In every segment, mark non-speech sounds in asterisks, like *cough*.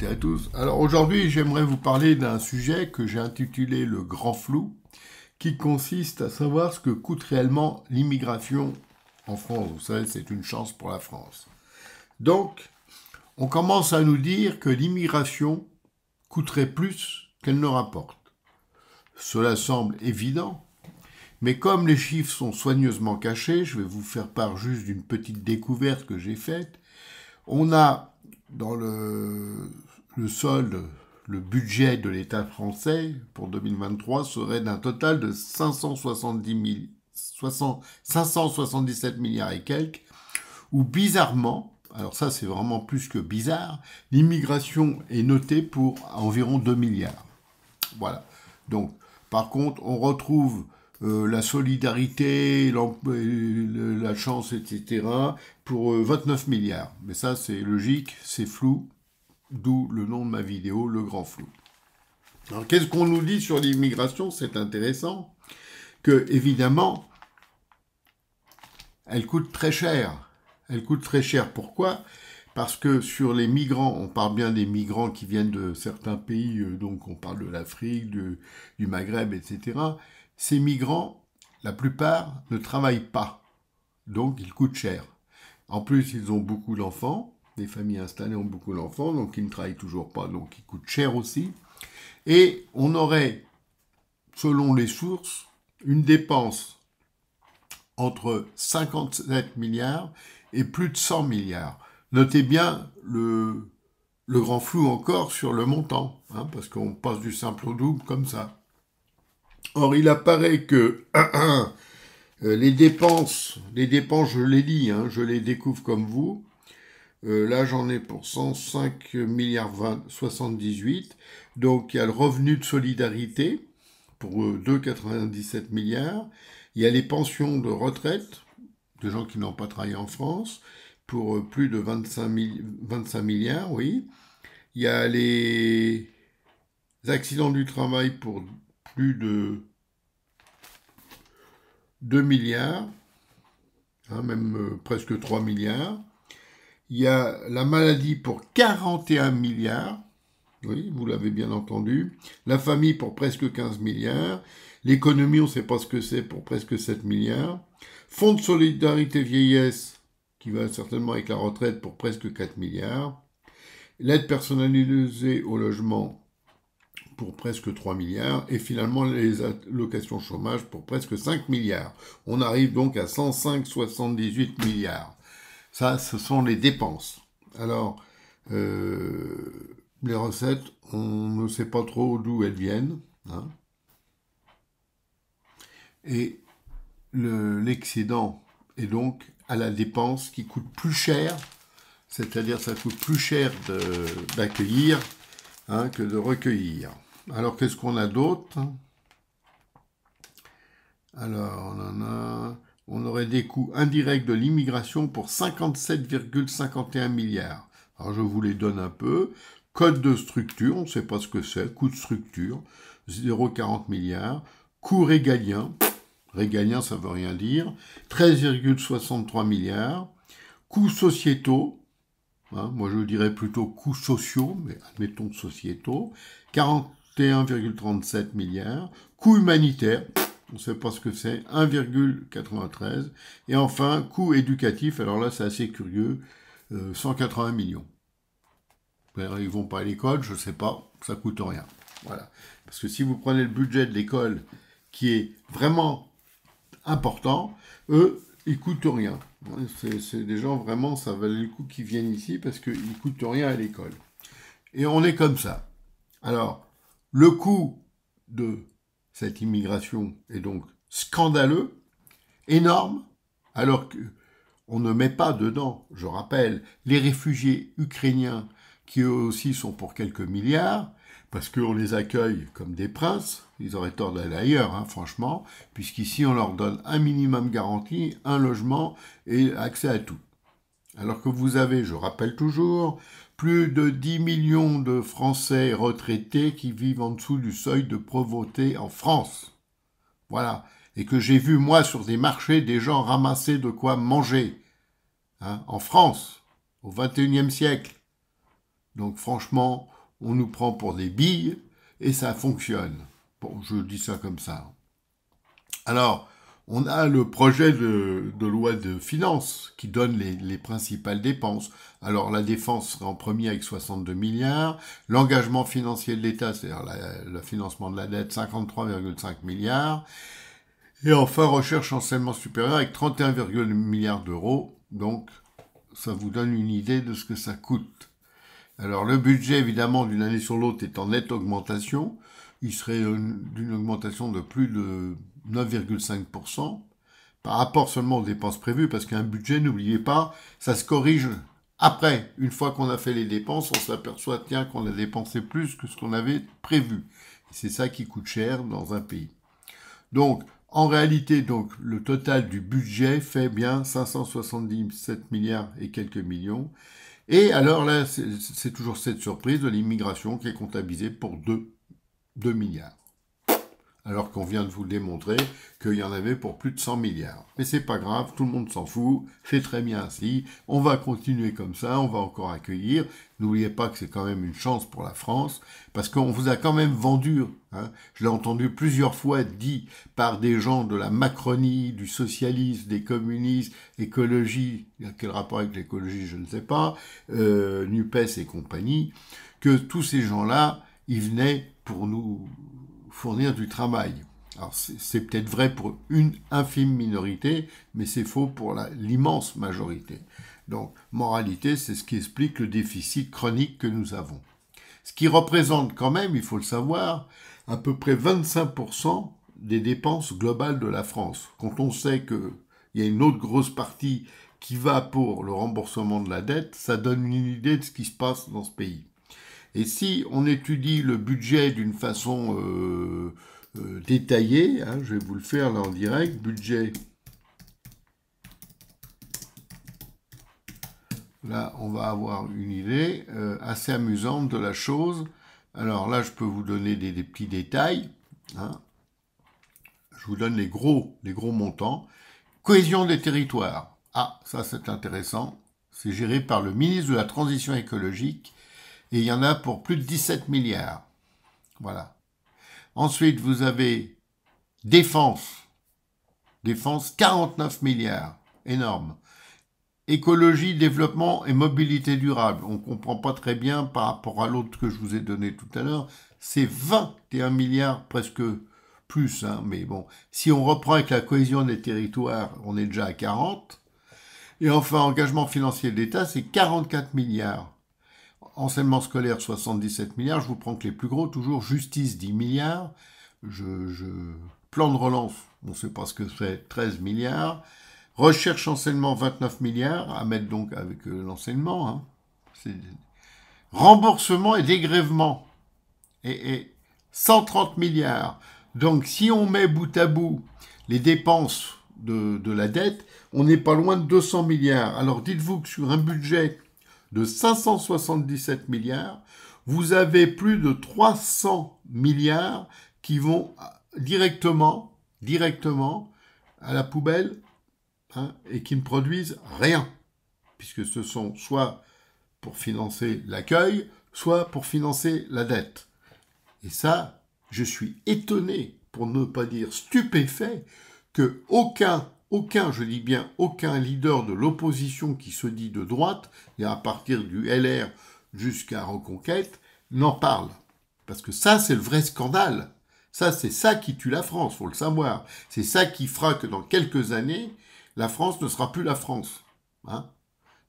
et à tous. Alors aujourd'hui, j'aimerais vous parler d'un sujet que j'ai intitulé le grand flou, qui consiste à savoir ce que coûte réellement l'immigration en France. Vous savez, c'est une chance pour la France. Donc, on commence à nous dire que l'immigration coûterait plus qu'elle ne rapporte. Cela semble évident, mais comme les chiffres sont soigneusement cachés, je vais vous faire part juste d'une petite découverte que j'ai faite. On a dans le, le solde, le budget de l'État français pour 2023 serait d'un total de 577 milliards et quelques, où bizarrement, alors ça c'est vraiment plus que bizarre, l'immigration est notée pour environ 2 milliards. Voilà. Donc, par contre, on retrouve euh, la solidarité, euh, la chance, etc., pour 29 euh, milliards. Mais ça, c'est logique, c'est flou, d'où le nom de ma vidéo, Le Grand Flou. Alors, qu'est-ce qu'on nous dit sur l'immigration C'est intéressant. Que, évidemment, elle coûte très cher. Elle coûte très cher. Pourquoi parce que sur les migrants, on parle bien des migrants qui viennent de certains pays, donc on parle de l'Afrique, du Maghreb, etc. Ces migrants, la plupart ne travaillent pas, donc ils coûtent cher. En plus, ils ont beaucoup d'enfants, les familles installées ont beaucoup d'enfants, donc ils ne travaillent toujours pas, donc ils coûtent cher aussi. Et on aurait, selon les sources, une dépense entre 57 milliards et plus de 100 milliards. Notez bien le, grand flou encore sur le montant, hein, parce qu'on passe du simple au double comme ça. Or, il apparaît que *clears throat* euh, les dépenses, les dépenses, je les lis, hein, je les découvre comme vous. Euh, là, j'en ai pour 105 milliards 78. Donc, il y a le revenu de solidarité pour 2,97 euh, milliards. Il y a les pensions de retraite de gens qui n'ont pas travaillé en France pour plus de 25, 25 milliards, oui. Il y a les accidents du travail pour plus de 2 milliards, hein, même euh, presque 3 milliards. Il y a la maladie pour 41 milliards, oui, vous l'avez bien entendu, la famille pour presque 15 milliards, l'économie, on ne sait pas ce que c'est, pour presque 7 milliards, fonds de solidarité vieillesse, qui va certainement avec la retraite pour presque 4 milliards, l'aide personnalisée au logement pour presque 3 milliards et finalement les allocations chômage pour presque 5 milliards. On arrive donc à 105,78 milliards. Ça, ce sont les dépenses. Alors, euh, les recettes, on ne sait pas trop d'où elles viennent. Hein. Et l'excédent est donc à la dépense qui coûte plus cher, c'est-à-dire ça coûte plus cher d'accueillir Hein, que de recueillir. Alors, qu'est-ce qu'on a d'autre Alors, on en a... On aurait des coûts indirects de l'immigration pour 57,51 milliards. Alors, je vous les donne un peu. Code de structure, on ne sait pas ce que c'est. Coût de structure, 0,40 milliards. Coût régalien, régalien, ça ne veut rien dire. 13,63 milliards. Coûts sociétaux, Hein, moi je dirais plutôt coûts sociaux, mais admettons sociétaux, 41,37 milliards, coûts humanitaires, on ne sait pas ce que c'est, 1,93, et enfin coûts éducatifs, alors là c'est assez curieux, 180 euh, millions. Alors, ben, ils vont pas à l'école, je ne sais pas, ça coûte rien. Voilà. Parce que si vous prenez le budget de l'école qui est vraiment important, eux, ils coûtent rien. C'est des gens vraiment, ça valait le coup qu'ils viennent ici parce qu'ils coûtent rien à l'école. Et on est comme ça. Alors, le coût de cette immigration est donc scandaleux, énorme, alors qu'on ne met pas dedans, je rappelle, les réfugiés ukrainiens qui eux aussi sont pour quelques milliards, parce qu'on les accueille comme des princes, ils auraient tort d'aller ailleurs, hein, franchement, puisqu'ici on leur donne un minimum garanti, un logement et accès à tout. Alors que vous avez, je rappelle toujours, plus de 10 millions de Français retraités qui vivent en dessous du seuil de pauvreté en France. Voilà. Et que j'ai vu, moi, sur des marchés, des gens ramasser de quoi manger. Hein, en France, au XXIe siècle. Donc franchement, on nous prend pour des billes et ça fonctionne. Bon, je dis ça comme ça. Alors, on a le projet de, loi de finances qui donne les, principales dépenses. Alors la défense en premier avec 62 milliards, l'engagement financier de l'État, c'est-à-dire le financement de la dette, 53,5 milliards, et enfin recherche enseignement supérieur avec 31,1 milliards d'euros. Donc ça vous donne une idée de ce que ça coûte. Alors le budget, évidemment, d'une année sur l'autre est en nette augmentation. Il serait euh, d'une augmentation de plus de 9,5% par rapport seulement aux dépenses prévues, parce qu'un budget, n'oubliez pas, ça se corrige après. Une fois qu'on a fait les dépenses, on s'aperçoit, tiens, qu'on a dépensé plus que ce qu'on avait prévu. C'est ça qui coûte cher dans un pays. Donc, en réalité, donc, le total du budget fait bien 577 milliards et quelques millions. Et alors là, c'est toujours cette surprise de l'immigration qui est comptabilisée pour 2, 2 milliards alors qu'on vient de vous démontrer qu'il y en avait pour plus de 100 milliards. Mais c'est pas grave, tout le monde s'en fout, c'est très bien ainsi, on va continuer comme ça, on va encore accueillir. N'oubliez pas que c'est quand même une chance pour la France, parce qu'on vous a quand même vendu, hein. je l'ai entendu plusieurs fois dit par des gens de la Macronie, du socialisme, des communistes, écologie, quel rapport avec l'écologie, je ne sais pas, euh, NUPES et compagnie, que tous ces gens-là, ils venaient pour nous fournir du travail. Alors c'est peut-être vrai pour une infime minorité, mais c'est faux pour l'immense majorité. Donc moralité, c'est ce qui explique le déficit chronique que nous avons. Ce qui représente quand même, il faut le savoir, à peu près 25% des dépenses globales de la France. Quand on sait qu'il y a une autre grosse partie qui va pour le remboursement de la dette, ça donne une idée de ce qui se passe dans ce pays. Et si on étudie le budget d'une façon euh, euh, détaillée, hein, je vais vous le faire là en direct, budget. Là, on va avoir une idée euh, assez amusante de la chose. Alors là, je peux vous donner des, petits détails. Hein. Je vous donne les les gros montants. Cohésion des territoires. Ah, ça c'est intéressant. C'est géré par le ministre de la Transition écologique et il y en a pour plus de 17 milliards. Voilà. Ensuite, vous avez défense. Défense, 49 milliards. Énorme. Écologie, développement et mobilité durable. On ne comprend pas très bien par rapport à l'autre que je vous ai donné tout à l'heure. C'est 21 milliards, presque plus. Hein. mais bon, si on reprend avec la cohésion des territoires, on est déjà à 40. Et enfin, engagement financier de l'État, c'est 44 milliards enseignement scolaire 77 milliards, je vous prends que les plus gros, toujours justice 10 milliards, je, plan de relance, on ne sait pas ce que c'est, 13 milliards, recherche enseignement 29 milliards, à mettre donc avec euh, l'enseignement, hein. remboursement et dégrèvement, et, et 130 milliards. Donc si on met bout à bout les dépenses de, de la dette, on n'est pas loin de 200 milliards. Alors dites-vous que sur un budget de 577 milliards, vous avez plus de 300 milliards qui vont euh, directement, directement à la poubelle hein, et qui ne produisent rien, puisque ce sont soit pour financer l'accueil, soit pour financer la dette. Et ça, je suis étonné, pour ne pas dire stupéfait, que aucun aucun, je dis bien aucun leader de l'opposition qui se dit de droite, et à partir du LR jusqu'à Reconquête, n'en parle. Parce que ça, c'est le vrai scandale. Ça, c'est ça qui tue la France, faut le savoir. C'est ça qui fera que dans quelques années, la France ne sera plus la France. Hein.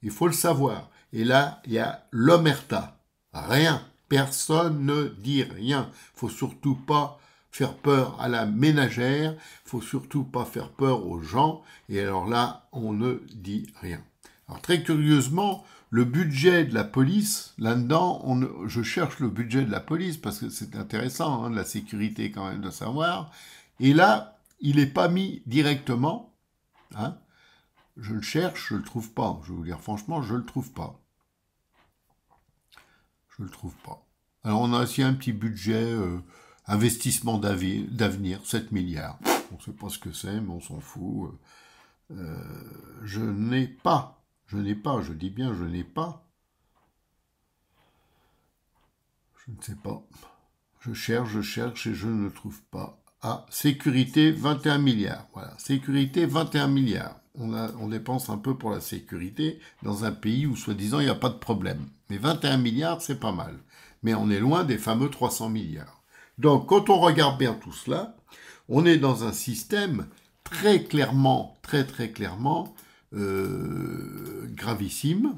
Il faut le savoir. Et là, il y a l'omerta. Rien. Personne ne dit rien. Faut surtout pas faire peur à la ménagère, faut surtout pas faire peur aux gens, et alors là, on ne dit rien. Alors très curieusement, le budget de la police, là-dedans, je cherche le budget de la police, parce que c'est intéressant, de hein, la sécurité quand même de savoir, et là, il n'est pas mis directement, hein. je le cherche, je le trouve pas, je vais vous dire franchement, je le trouve pas. Je le trouve pas. Alors on a aussi un petit budget... Euh, Investissement d'avenir, 7 milliards. On ne sait pas ce que c'est, mais on s'en fout. Euh, je n'ai pas, je n'ai pas, je dis bien je n'ai pas. Je ne sais pas. Je cherche, je cherche et je ne trouve pas. Ah, sécurité, 21 milliards. Voilà, sécurité, 21 milliards. On, a, on dépense un peu pour la sécurité dans un pays où, soi-disant, il n'y a pas de problème. Mais 21 milliards, c'est pas mal. Mais on est loin des fameux 300 milliards. Donc quand on regarde bien tout cela, on est dans un système très clairement, très très clairement euh, gravissime.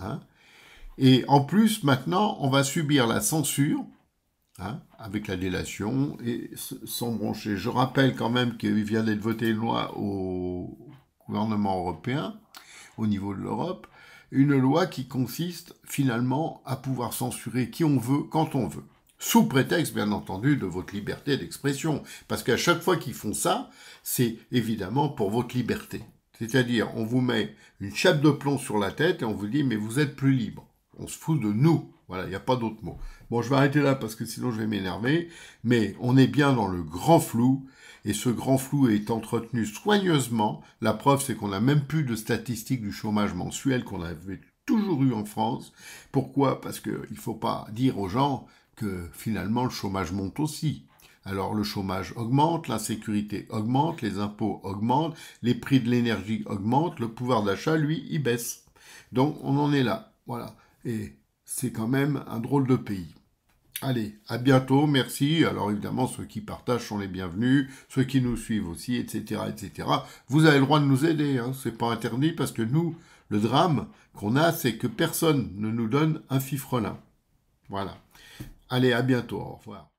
Hein. Et en plus, maintenant, on va subir la censure hein, avec la délation et sans broncher. Je rappelle quand même qu'il vient d'être voté une loi au gouvernement européen, au niveau de l'Europe, une loi qui consiste finalement à pouvoir censurer qui on veut, quand on veut sous prétexte bien entendu de votre liberté d'expression. Parce qu'à chaque fois qu'ils font ça, c'est évidemment pour votre liberté. C'est-à-dire, on vous met une chape de plomb sur la tête et on vous dit, mais vous êtes plus libre. On se fout de nous. Voilà, il n'y a pas d'autre mot. Bon, je vais arrêter là parce que sinon je vais m'énerver. Mais on est bien dans le grand flou. Et ce grand flou est entretenu soigneusement. La preuve, c'est qu'on n'a même plus de statistiques du chômage mensuel qu'on avait toujours eu en France. Pourquoi Parce qu'il ne faut pas dire aux gens, que finalement le chômage monte aussi. Alors le chômage augmente, l'insécurité augmente, les impôts augmentent, les prix de l'énergie augmentent, le pouvoir d'achat, lui, y baisse. Donc on en est là. Voilà. Et c'est quand même un drôle de pays. Allez, à bientôt, merci. Alors évidemment, ceux qui partagent sont les bienvenus, ceux qui nous suivent aussi, etc., etc. Vous avez le droit de nous aider, hein. c'est pas interdit parce que nous, le drame qu'on a, c'est que personne ne nous donne un fifrelin. Voilà. Allez, à bientôt, au revoir.